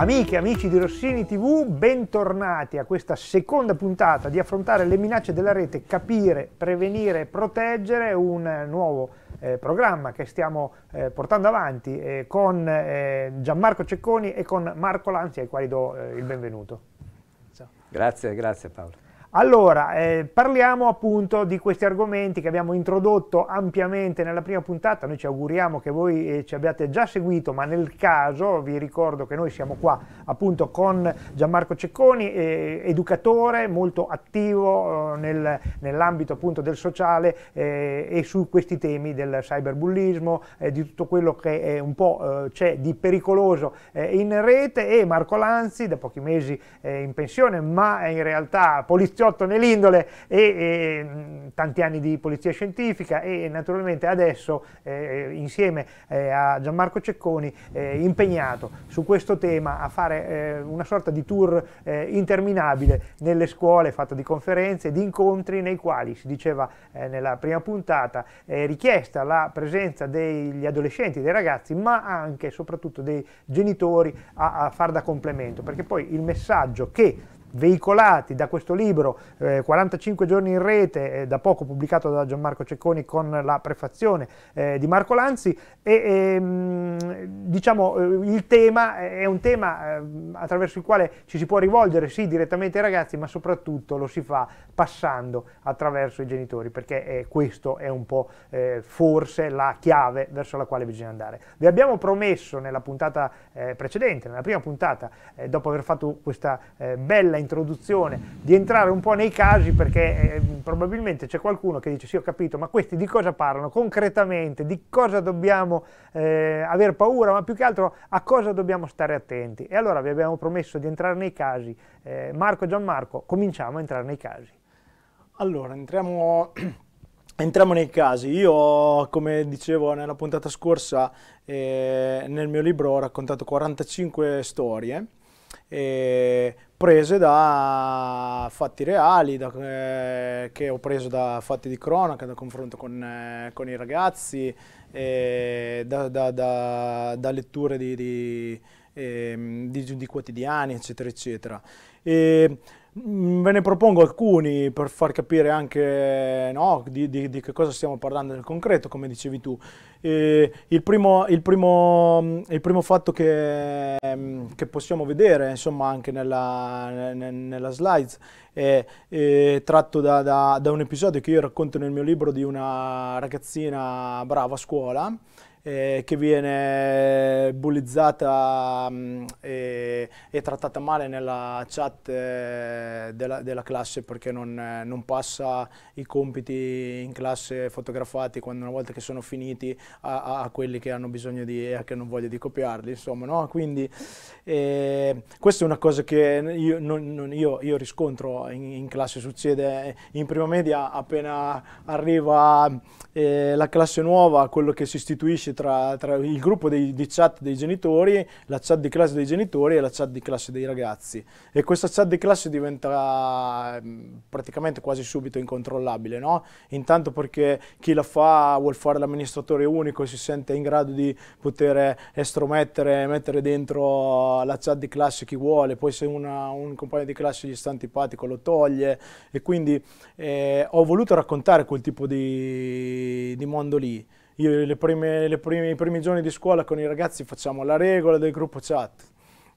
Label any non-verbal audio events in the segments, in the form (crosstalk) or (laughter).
Amiche e amici di Rossini TV, bentornati a questa seconda puntata di affrontare le minacce della rete, capire, prevenire e proteggere, un eh, nuovo eh, programma che stiamo eh, portando avanti eh, con eh, Gianmarco Cecconi e con Marco Lanzi ai quali do eh, il benvenuto. Ciao. Grazie, grazie Paolo. Allora, eh, parliamo appunto di questi argomenti che abbiamo introdotto ampiamente nella prima puntata, noi ci auguriamo che voi eh, ci abbiate già seguito, ma nel caso vi ricordo che noi siamo qua appunto con Gianmarco Cecconi, eh, educatore molto attivo eh, nel, nell'ambito appunto del sociale eh, e su questi temi del cyberbullismo, eh, di tutto quello che un po' c'è di pericoloso in rete e Marco Lanzi da pochi mesi in pensione, ma in realtà poliziotto poliziotto nell'indole e, e, tanti anni di polizia scientifica e naturalmente adesso eh, eh, insieme eh, a Gianmarco Cecconi eh, impegnato su questo tema a fare eh, una sorta di tour eh, interminabile nelle scuole fatto di conferenze, di incontri nei quali si diceva nella prima puntata è richiesta la presenza degli adolescenti, dei ragazzi ma anche e soprattutto dei genitori a, a far da complemento perché poi il messaggio che veicolati da questo libro, eh, 45 giorni in rete, eh, da poco pubblicato da Gianmarco Cecconi con la prefazione eh, di Marco Lanzi, e, ehm, diciamo eh, il tema è un tema ehm, attraverso il quale ci si può rivolgere sì direttamente ai ragazzi, ma soprattutto lo si fa passando attraverso i genitori, perché eh, questo è un po' eh, forse la chiave verso la quale bisogna andare. Vi abbiamo promesso nella puntata precedente, nella prima puntata, dopo aver fatto questa bella introduzione, di entrare un po' nei casi perché eh, probabilmente c'è qualcuno che dice sì ho capito, ma questi di cosa parlano concretamente, di cosa dobbiamo eh, aver paura, ma più che altro a cosa dobbiamo stare attenti. E allora vi abbiamo promesso di entrare nei casi. Eh, Marco e Gianmarco, cominciamo a entrare nei casi. Allora, entriamo... (clears throat) Entriamo nei casi. Io, come dicevo nella puntata scorsa, eh, nel mio libro ho raccontato 45 storie. Eh, prese da fatti reali, da, eh, che ho preso da fatti di cronaca, da confronto con, eh, con i ragazzi, eh, da, da, da, letture di, di, ehm, di, di quotidiani, eccetera, eccetera. E Ve mm, ne propongo alcuni per far capire anche no, di, di, di, che cosa stiamo parlando nel concreto, come dicevi tu. Eh, il, primo, il, primo, mm, il, primo, fatto che, mm, che possiamo vedere, insomma, anche nella, nella slides, è, è tratto da, da, da un episodio che io racconto nel mio libro di una ragazzina brava a scuola, eh, che viene bullizzata mh, mm, e, e, trattata male nella chat eh, della, della, classe perché non, non, passa i compiti in classe fotografati quando una volta che sono finiti a, a, a quelli che hanno bisogno di e che hanno voglia di copiarli, insomma, no? Quindi eh, questa è una cosa che io, non, non, io, io riscontro in, in, classe, succede in prima media appena arriva eh, la classe nuova, quello che si istituisce tra, tra il gruppo dei, di chat dei genitori, la chat di classe dei genitori e la chat di classe dei ragazzi. E questa chat di classe diventa mm, praticamente quasi subito incontrollabile, no? Intanto perché chi la fa vuol fare l'amministratore unico e si sente in grado di poter estromettere, mettere dentro la chat di classe chi vuole, poi se una, un compagno di classe gli sta antipatico lo toglie e quindi eh, ho voluto raccontare quel tipo di, di mondo lì. Io le prime, le prime, i primi giorni di scuola con i ragazzi facciamo la regola del gruppo chat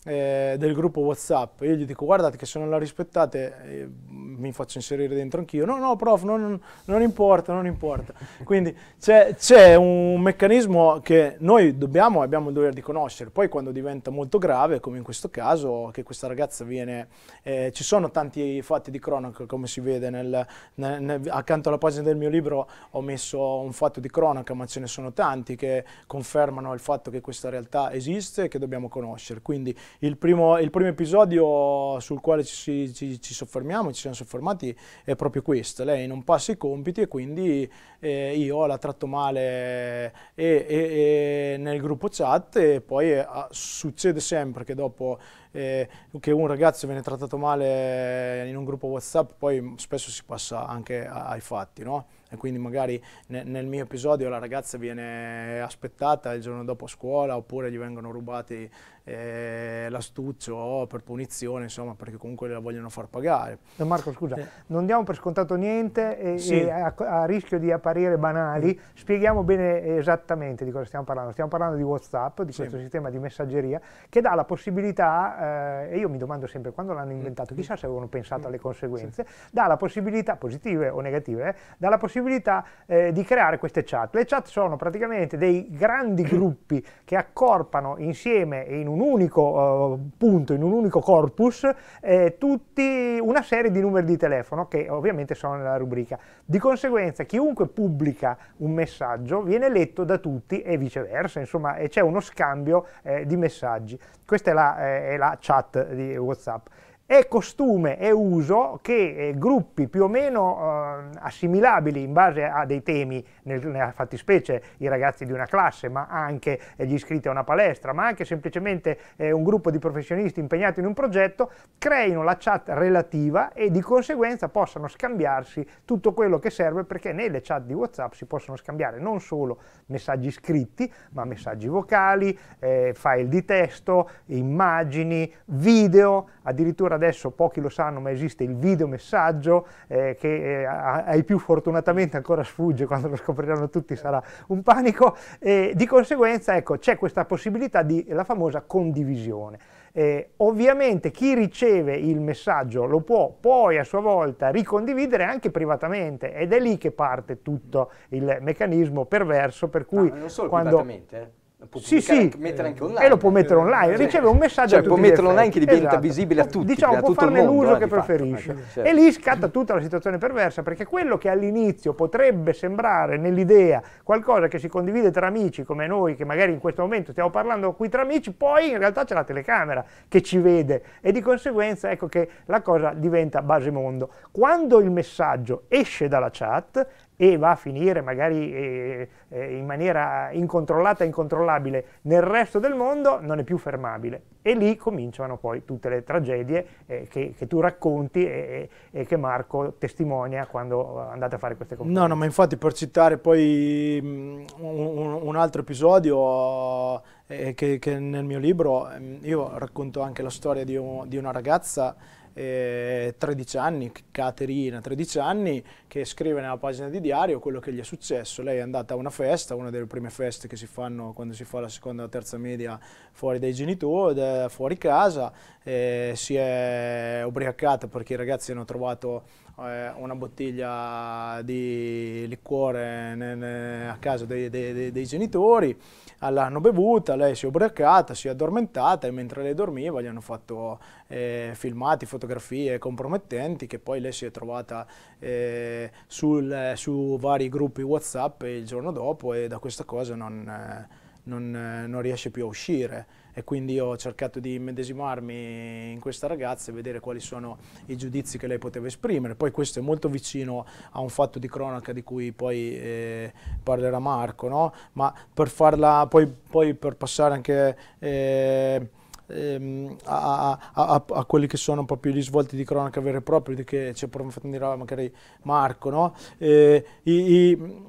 eh, del gruppo WhatsApp, io gli dico guardate che se non la rispettate eh, mi faccio inserire dentro anch'io, no no prof non, non importa, non importa, quindi c'è, un meccanismo che noi dobbiamo e abbiamo il dovere di conoscere, poi quando diventa molto grave come in questo caso che questa ragazza viene, eh, ci sono tanti fatti di cronaca come si vede nel, nel, nel, accanto alla pagina del mio libro ho messo un fatto di cronaca ma ce ne sono tanti che confermano il fatto che questa realtà esiste e che dobbiamo conoscere, quindi il primo, il primo episodio sul quale ci, ci, ci, soffermiamo, ci siamo soffermati, è proprio questo. Lei non passa i compiti e quindi eh, io la tratto male e, e, e nel gruppo chat e poi eh, a, succede sempre che dopo eh, che un ragazzo viene trattato male in un gruppo WhatsApp, poi spesso si passa anche ai fatti, no? E quindi magari nel mio episodio la ragazza viene aspettata il giorno dopo a scuola oppure gli vengono rubati eh, l'astuzio o oh, per punizione, insomma, perché comunque la vogliono far pagare. No, eh, Marco, scusa, eh. non diamo per scontato niente e, sì. e a, a, rischio di apparire banali, spieghiamo bene esattamente di cosa stiamo parlando. Stiamo parlando di WhatsApp, di sì. questo sistema di messaggeria, che dà la possibilità, eh, e io mi domando sempre quando l'hanno inventato, mm. chissà se avevano pensato mm. alle conseguenze, sì. dà la possibilità, positive o negative, eh, dà la possibilità eh, di creare queste chat. Le chat sono praticamente dei grandi (clears throat) gruppi che accorpano insieme e in un unico uh, punto, in un unico corpus, eh, tutti una serie di numeri di telefono che ovviamente sono nella rubrica. Di conseguenza chiunque pubblica un messaggio viene letto da tutti e viceversa, insomma c'è uno scambio eh, di messaggi. Questa è la, eh, è la chat di WhatsApp è costume e uso che eh, gruppi più o meno eh, assimilabili in base a dei temi, nel, nella fattispecie i ragazzi di una classe, ma anche gli iscritti a una palestra, ma anche semplicemente eh, un gruppo di professionisti impegnati in un progetto, creino la chat relativa e di conseguenza possano scambiarsi tutto quello che serve perché nelle chat di WhatsApp si possono scambiare non solo messaggi scritti, ma messaggi vocali, eh, file di testo, immagini, video, addirittura adesso pochi lo sanno, ma esiste il videomessaggio eh, che eh, ai più fortunatamente ancora sfugge, quando lo scopriranno tutti sarà un panico, e di conseguenza ecco, c'è questa possibilità di la famosa condivisione. Eh, ovviamente chi riceve il messaggio lo può poi a sua volta ricondividere anche privatamente ed è lì che parte tutto il meccanismo perverso per cui... Ah, non solo quando... privatamente, eh? Può sì, sì. mettere anche online. E lo può mettere eh, online, riceve un messaggio cioè, può metterlo online che diventa esatto. visibile a tutti, diciamo, a può tutto farne l'uso eh, che preferisce. Fatto, certo. E lì scatta tutta la situazione perversa, perché quello che all'inizio potrebbe sembrare nell'idea qualcosa che si condivide tra amici, come noi che magari in questo momento stiamo parlando qui tra amici, poi in realtà c'è la telecamera che ci vede e di conseguenza ecco che la cosa diventa base mondo. Quando il messaggio esce dalla chat, e va a finire magari eh, eh, in maniera incontrollata e incontrollabile nel resto del mondo, non è più fermabile. E lì cominciano poi tutte le tragedie eh, che, che, tu racconti e, e, che Marco testimonia quando andate a fare queste conferenze. No, no, ma infatti per citare poi mm, un, un, altro episodio eh, che, che, nel mio libro, mm, io racconto anche la storia di, un, di una ragazza eh, 13 anni, Caterina 13 anni, che scrive nella pagina di diario quello che gli è successo. Lei è andata a una festa, una delle prime feste che si fanno quando si fa la seconda o la terza media fuori dai genitori, fuori casa, eh, si è ubriacata perché i ragazzi hanno trovato eh, una bottiglia di liquore nel, a casa dei, dei, dei genitori, l'hanno bevuta, lei si è ubriacata, si è addormentata e mentre lei dormiva gli hanno fatto eh, filmati, fotografie compromettenti che poi lei si è trovata eh, sul, su vari gruppi Whatsapp il giorno dopo e da questa cosa non, eh, non, eh, non riesce più a uscire e quindi ho cercato di immedesimarmi in questa ragazza e vedere quali sono i giudizi che lei poteva esprimere. Poi questo è molto vicino a un fatto di cronaca di cui poi eh, parlerà Marco, no? ma per farla, poi, poi per passare anche... Eh, ehm, a, a, a, quelli che sono proprio gli svolti di cronaca vera e propria, di che ci approfondirà magari Marco, no? Eh, i, i,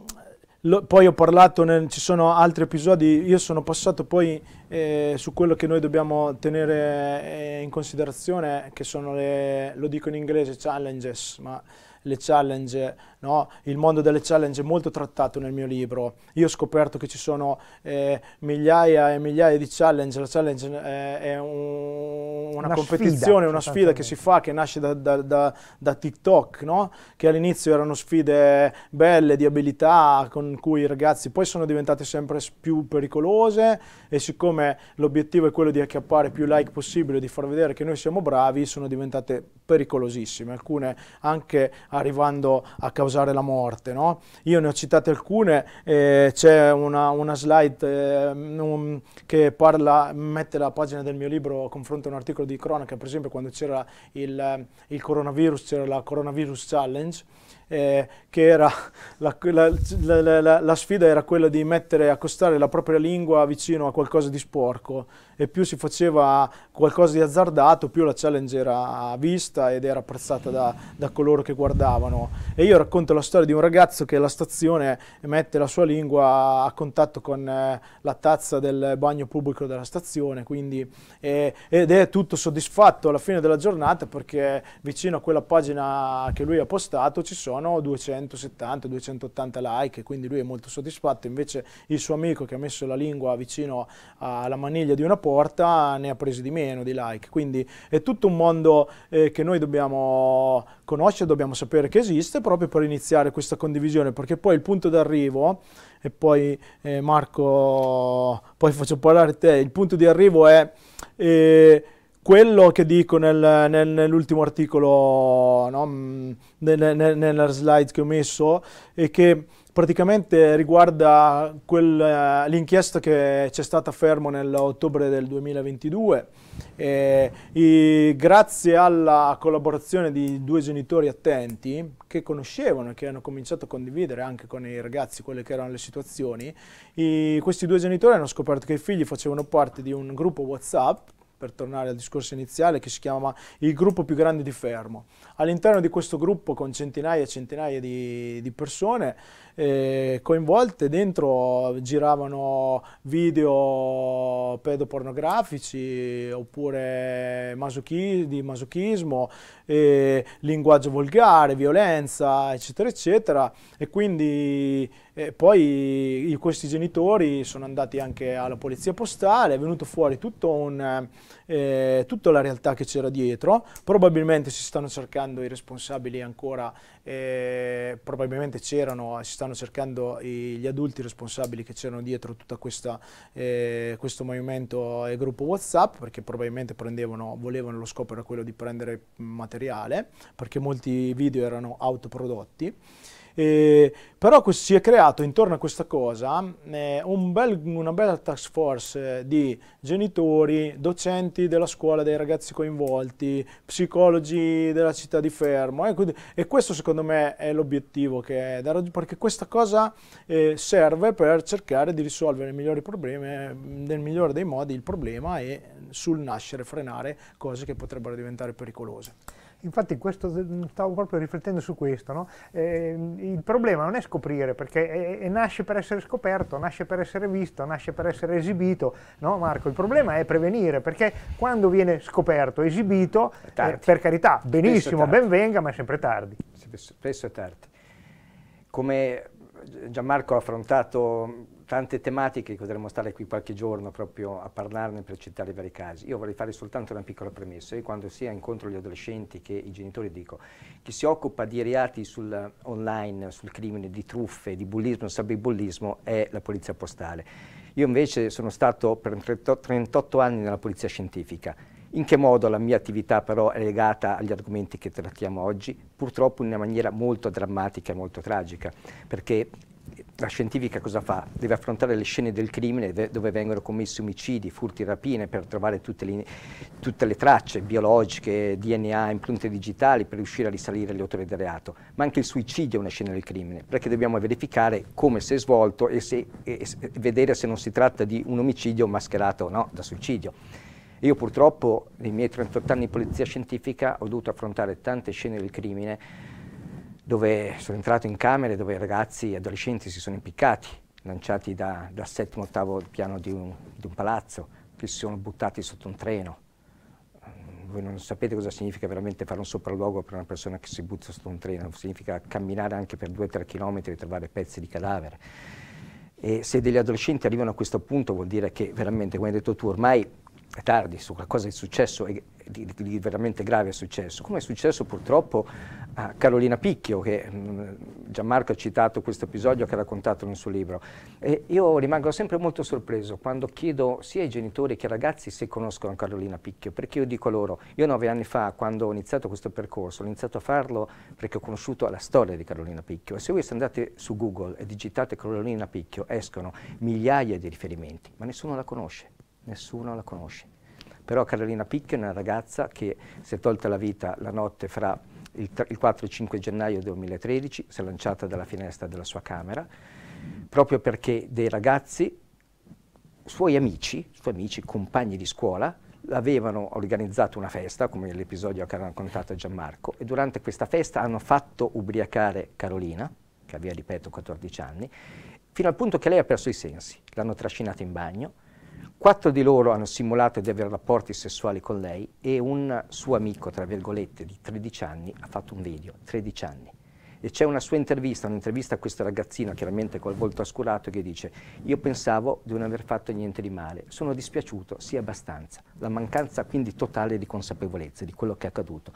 lo, poi ho parlato, nel, ci sono altri episodi, io sono passato poi eh, su quello che noi dobbiamo tenere eh, in considerazione, che sono le, lo dico in inglese, challenges, ma le challenge no? il mondo delle challenge è molto trattato nel mio libro, io ho scoperto che ci sono eh, migliaia e migliaia di challenge, la challenge è, eh, è un, una, una, competizione, sfida, una sfida che si fa, che nasce da, da, da, da TikTok, no? che all'inizio erano sfide belle, di abilità, con cui i ragazzi poi sono diventate sempre più pericolose e siccome l'obiettivo è quello di acchiappare più like possibile, di far vedere che noi siamo bravi, sono diventate pericolosissime, alcune anche arrivando a causare causare la morte. No? Io ne ho citate alcune, eh, c'è una, una slide eh, un, che parla, mette la pagina del mio libro a confronto a un articolo di cronaca, per esempio quando c'era il, il coronavirus, c'era la coronavirus challenge, eh, che era la, la, la, la, sfida era quella di mettere, accostare la propria lingua vicino a qualcosa di sporco e più si faceva qualcosa di azzardato, più la challenge era vista ed era apprezzata da, da coloro che guardavano. E io racconto la storia di un ragazzo che alla stazione mette la sua lingua a contatto con eh, la tazza del bagno pubblico della stazione, quindi, eh, ed è tutto soddisfatto alla fine della giornata perché vicino a quella pagina che lui ha postato ci sono sono 270-280 like, quindi lui è molto soddisfatto, invece il suo amico che ha messo la lingua vicino alla maniglia di una porta ne ha presi di meno di like, quindi è tutto un mondo eh, che noi dobbiamo conoscere, dobbiamo sapere che esiste proprio per iniziare questa condivisione, perché poi il punto d'arrivo e poi eh, Marco, poi faccio parlare te, il punto di arrivo è... Eh, quello che dico nel, nel, nell'ultimo articolo, no? Mm, nella nel, nel slide che ho messo, è che praticamente riguarda quel, eh, l'inchiesta che c'è stata a Fermo nell'ottobre del 2022. E, e grazie alla collaborazione di due genitori attenti che conoscevano e che hanno cominciato a condividere anche con i ragazzi quelle che erano le situazioni, i, questi due genitori hanno scoperto che i figli facevano parte di un gruppo WhatsApp per tornare al discorso iniziale, che si chiama il gruppo più grande di Fermo. All'interno di questo gruppo con centinaia e centinaia di, di persone eh, coinvolte, dentro giravano video pedopornografici oppure masochi, di masochismo, eh, linguaggio volgare, violenza, eccetera, eccetera. E quindi eh, poi questi genitori sono andati anche alla polizia postale, è venuto fuori tutto un eh, tutta la realtà che c'era dietro, probabilmente si stanno cercando i responsabili ancora, eh, probabilmente c'erano, eh, si stanno cercando i, gli adulti responsabili che c'erano dietro tutto eh, questo movimento e gruppo Whatsapp, perché probabilmente prendevano, volevano, lo scopo era quello di prendere materiale, perché molti video erano autoprodotti. Eh, però si è creato intorno a questa cosa eh, un bel, una bella task force di genitori, docenti della scuola dei ragazzi coinvolti, psicologi della città di Fermo eh, quindi, e questo secondo me è l'obiettivo che è da raggiungere perché questa cosa eh, serve per cercare di risolvere i migliori problemi, eh, nel migliore dei modi il problema e sul nascere frenare cose che potrebbero diventare pericolose. Infatti questo, stavo proprio riflettendo su questo, no? eh, il problema non è scoprire, perché è, è nasce per essere scoperto, nasce per essere visto, nasce per essere esibito, no Marco? Il problema è prevenire, perché quando viene scoperto, esibito, eh, per carità, benissimo, ben venga, ma è sempre tardi. Spesso è tardi. Come Gianmarco ha affrontato tante tematiche potremmo stare qui qualche giorno proprio a parlarne per citare i vari casi. Io vorrei fare soltanto una piccola premessa. Io quando sia incontro gli adolescenti che i genitori dico chi si occupa di reati sul, online, sul crimine, di truffe, di bullismo, cyberbullismo è la polizia postale. Io invece sono stato per 38 anni nella polizia scientifica. In che modo la mia attività però è legata agli argomenti che trattiamo oggi? Purtroppo in una maniera molto drammatica e molto tragica, perché la scientifica cosa fa? Deve affrontare le scene del crimine dove vengono commessi omicidi, furti, rapine per trovare tutte le, tutte le tracce biologiche, DNA, impronte digitali per riuscire a risalire gli autori del reato. Ma anche il suicidio è una scena del crimine perché dobbiamo verificare come si è svolto e, se, e vedere se non si tratta di un omicidio mascherato o no da suicidio. Io purtroppo nei miei 38 anni di polizia scientifica ho dovuto affrontare tante scene del crimine dove sono entrato in camere dove ragazzi e adolescenti si sono impiccati, lanciati da, dal settimo ottavo piano di un, di un palazzo, che si sono buttati sotto un treno. Eh, voi non sapete cosa significa veramente fare un sopralluogo per una persona che si butta sotto un treno, significa camminare anche per 2-3 km e trovare pezzi di cadavere. E se degli adolescenti arrivano a questo punto vuol dire che veramente, come hai detto tu, ormai è tardi, su qualcosa è successo e di, di, veramente grave è successo, come è successo purtroppo a Carolina Picchio, che mh, mm, Gianmarco ha citato questo episodio che ha raccontato nel suo libro. E io rimango sempre molto sorpreso quando chiedo sia ai genitori che ai ragazzi se conoscono Carolina Picchio, perché io dico loro, io nove anni fa, quando ho iniziato questo percorso, ho iniziato a farlo perché ho conosciuto la storia di Carolina Picchio. E se voi andate su Google e digitate Carolina Picchio, escono migliaia di riferimenti, ma nessuno la conosce, nessuno la conosce. Però Carolina Picchio è una ragazza che si è tolta la vita la notte fra il, il 4 e il 5 gennaio 2013, si è lanciata dalla finestra della sua camera, proprio perché dei ragazzi, suoi amici, suoi amici, compagni di scuola, avevano organizzato una festa, come nell'episodio che ha raccontato Gianmarco, e durante questa festa hanno fatto ubriacare Carolina, che aveva, ripeto, 14 anni, fino al punto che lei ha perso i sensi. L'hanno trascinata in bagno, Quattro di loro hanno simulato di avere rapporti sessuali con lei e un suo amico, tra virgolette, di 13 anni ha fatto un video, 13 anni. E c'è una sua intervista, un'intervista a questa ragazzina, chiaramente col volto oscurato, che dice io pensavo di non aver fatto niente di male, sono dispiaciuto, sì abbastanza. La mancanza quindi totale di consapevolezza di quello che è accaduto.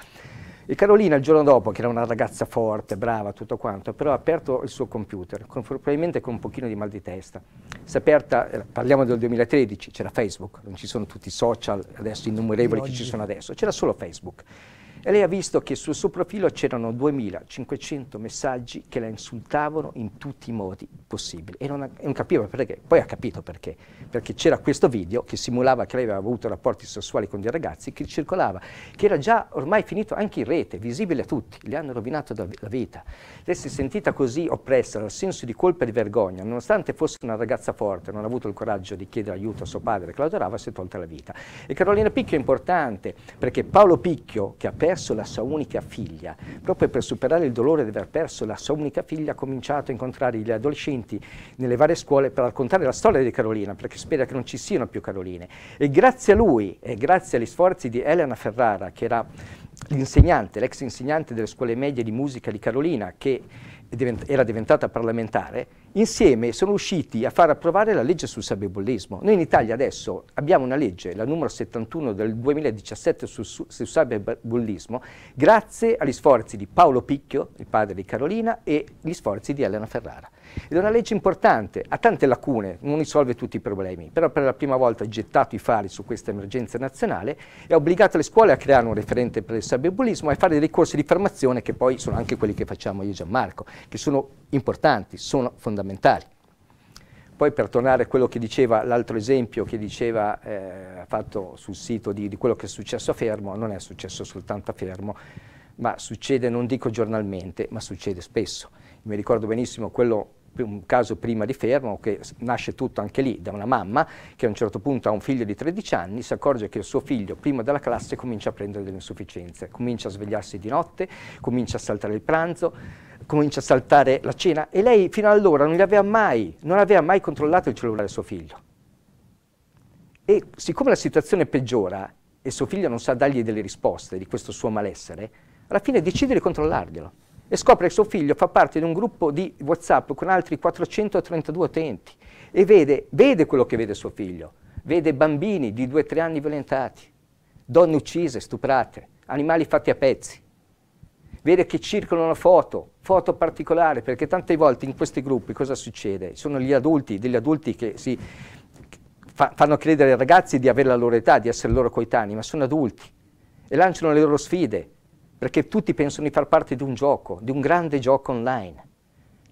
E Carolina il giorno dopo, che era una ragazza forte, brava, tutto quanto, però ha aperto il suo computer, con, probabilmente con un pochino di mal di testa. Si è aperta, eh, parliamo del 2013, c'era Facebook, non ci sono tutti i social adesso innumerevoli che ci sono adesso, c'era solo Facebook. E lei ha visto che sul suo profilo c'erano 2500 messaggi che la insultavano in tutti i modi possibili e non, ha, non capiva perché. Poi ha capito perché, perché c'era questo video che simulava che lei aveva avuto rapporti sessuali con dei ragazzi che circolava, che era già ormai finito anche in rete, visibile a tutti, le hanno rovinato la vita. Lei si è sentita così oppressa dal senso di colpa e di vergogna, nonostante fosse una ragazza forte, non ha avuto il coraggio di chiedere aiuto a suo padre che la adorava, si è tolta la vita. E Carolina Picchio è importante perché Paolo Picchio, che ha perso perso la sua unica figlia, proprio per superare il dolore di aver perso la sua unica figlia, ha cominciato a incontrare gli adolescenti nelle varie scuole per raccontare la storia di Carolina, perché spera che non ci siano più Caroline. E grazie a lui e grazie agli sforzi di Elena Ferrara, che era l'insegnante, l'ex insegnante delle scuole medie di musica di Carolina, che era diventata parlamentare, insieme sono riusciti a far approvare la legge sul cyberbullismo. Noi in Italia adesso abbiamo una legge, la numero 71 del 2017 sul, sul cyberbullismo, grazie agli sforzi di Paolo Picchio, il padre di Carolina, e gli sforzi di Elena Ferrara. Ed è una legge importante, ha tante lacune, non risolve tutti i problemi, però per la prima volta ha gettato i fari su questa emergenza nazionale e ha obbligato le scuole a creare un referente per il cyberbullismo e a fare dei corsi di formazione che poi sono anche quelli che facciamo io e Gianmarco, che sono importanti, sono fondamentali fondamentali. Poi per tornare a quello che diceva, l'altro esempio che diceva eh, fatto sul sito di, di, quello che è successo a Fermo, non è successo soltanto a Fermo, ma succede, non dico giornalmente, ma succede spesso. Mi ricordo benissimo quello, un caso prima di Fermo, che nasce tutto anche lì da una mamma che a un certo punto ha un figlio di 13 anni, si accorge che il suo figlio, prima della classe, comincia a prendere delle insufficienze, comincia a svegliarsi di notte, comincia a saltare il pranzo comincia a saltare la cena e lei fino allora non aveva mai, non aveva mai controllato il cellulare a suo figlio. E siccome la situazione peggiora e suo figlio non sa dargli delle risposte di questo suo malessere, alla fine decide di controllarglielo e scopre che suo figlio fa parte di un gruppo di WhatsApp con altri 432 utenti e vede, vede quello che vede suo figlio, vede bambini di 2-3 anni violentati, donne uccise, stuprate, animali fatti a pezzi vede che circolano foto, foto particolari, perché tante volte in questi gruppi cosa succede? Sono gli adulti, degli adulti che si fa, fanno credere ai ragazzi di avere la loro età, di essere loro coetanei, ma sono adulti e lanciano le loro sfide, perché tutti pensano di far parte di un gioco, di un grande gioco online.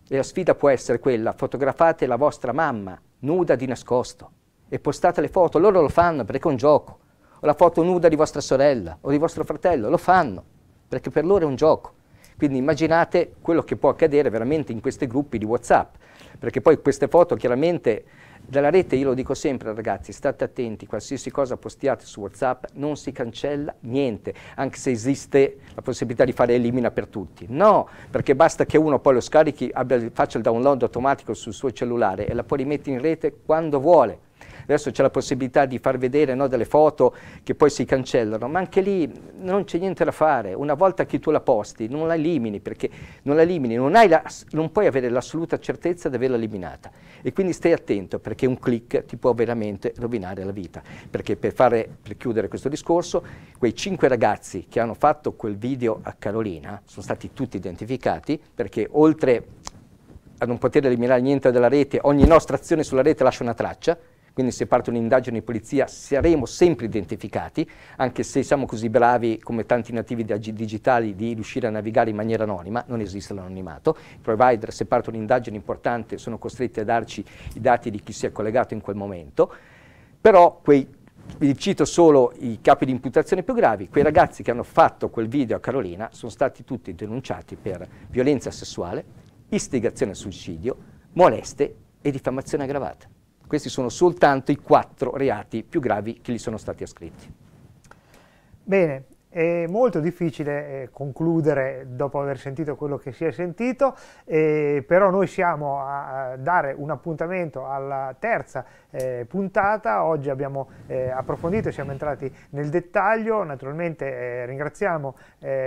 E la sfida può essere quella, fotografate la vostra mamma nuda di nascosto e postate le foto, loro lo fanno perché è un gioco, o la foto nuda di vostra sorella o di vostro fratello, lo fanno perché per loro è un gioco. Quindi immaginate quello che può accadere veramente in questi gruppi di WhatsApp, perché poi queste foto chiaramente dalla rete, io lo dico sempre ragazzi, state attenti, qualsiasi cosa postiate su WhatsApp non si cancella niente, anche se esiste la possibilità di fare elimina per tutti. No, perché basta che uno poi lo scarichi, abbia, faccia il download automatico sul suo cellulare e la può rimettere in rete quando vuole adesso c'è la possibilità di far vedere no, delle foto che poi si cancellano, ma anche lì non c'è niente da fare, una volta che tu la posti non la elimini perché non la elimini, non, la, non puoi avere l'assoluta certezza di averla eliminata e quindi stai attento perché un click ti può veramente rovinare la vita, perché per, fare, per chiudere questo discorso, quei cinque ragazzi che hanno fatto quel video a Carolina sono stati tutti identificati perché oltre a non poter eliminare niente dalla rete, ogni nostra azione sulla rete lascia una traccia, quindi se parte un'indagine di polizia saremo sempre identificati, anche se siamo così bravi come tanti nativi digitali di riuscire a navigare in maniera anonima, non esiste l'anonimato. I provider, se parte un'indagine importante, sono costretti a darci i dati di chi si è collegato in quel momento, però quei vi cito solo i capi di imputazione più gravi, quei ragazzi che hanno fatto quel video a Carolina sono stati tutti denunciati per violenza sessuale, istigazione al suicidio, moleste e diffamazione aggravata. Questi sono soltanto i quattro reati più gravi che gli sono stati ascritti. Bene, è molto difficile eh, concludere dopo aver sentito quello che si è sentito, eh, però noi siamo a dare un appuntamento alla terza eh, puntata, oggi abbiamo eh, approfondito, siamo entrati nel dettaglio, naturalmente eh, ringraziamo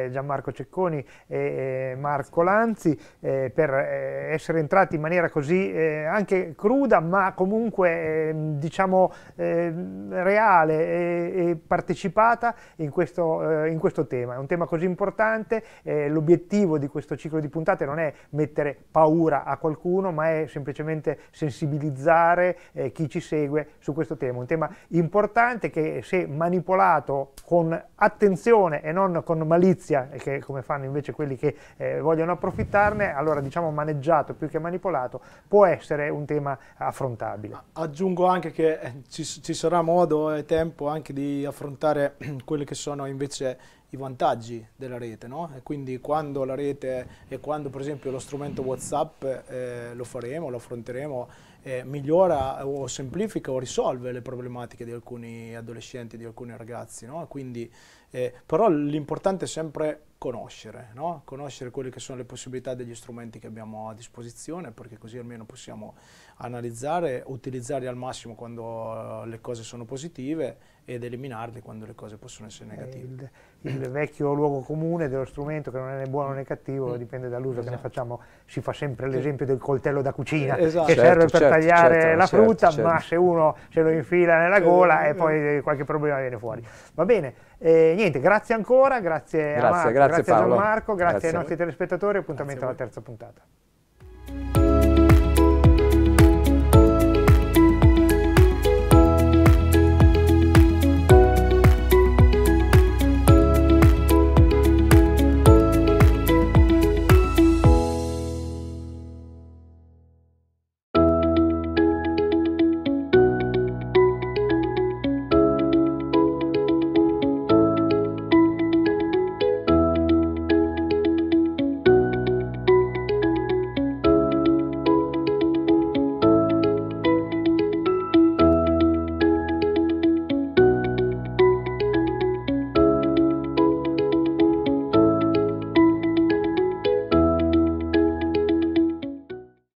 Gianmarco Cecconi e Marco Lanzi per essere entrati in maniera così anche cruda ma comunque ehm, diciamo ehm, reale e, e partecipata in questo eh, in questo tema. È un tema così importante, eh, l'obiettivo di questo ciclo di puntate non è mettere paura a qualcuno, ma è semplicemente sensibilizzare eh, chi ci segue su questo tema. Un tema importante che se manipolato con attenzione e non con malizia, che, come fanno invece quelli che eh, vogliono approfittarne, allora diciamo maneggiato più che manipolato, può essere un tema affrontabile. Aggiungo anche che eh, ci, ci sarà modo e tempo anche di affrontare (clears throat) quelle che sono invece anche i vantaggi della rete, no? E quindi quando la rete e quando per esempio lo strumento WhatsApp eh, lo faremo, lo affronteremo, eh, migliora o semplifica o risolve le problematiche di alcuni adolescenti, di alcuni ragazzi, no? Quindi, eh, però l'importante è sempre conoscere, no? conoscere quelle che sono le possibilità degli strumenti che abbiamo a disposizione, perché così almeno possiamo analizzare, utilizzarli al massimo quando eh, le cose sono positive ed eliminarle quando le cose possono essere eh, negative. Il, il vecchio luogo comune dello strumento che non è né buono né cattivo, mm. dipende dall'uso esatto. che ne esatto. facciamo, si fa sempre l'esempio del coltello da cucina eh, esatto. che certo, serve per certo, tagliare certo, la certo, frutta, certo. ma se uno se lo infila nella gola eh, e poi qualche problema viene fuori. Va bene, eh, niente, grazie ancora, grazie, grazie a Marco, grazie, grazie a Gianmarco, grazie, grazie ai nostri telespettatori, appuntamento alla terza puntata.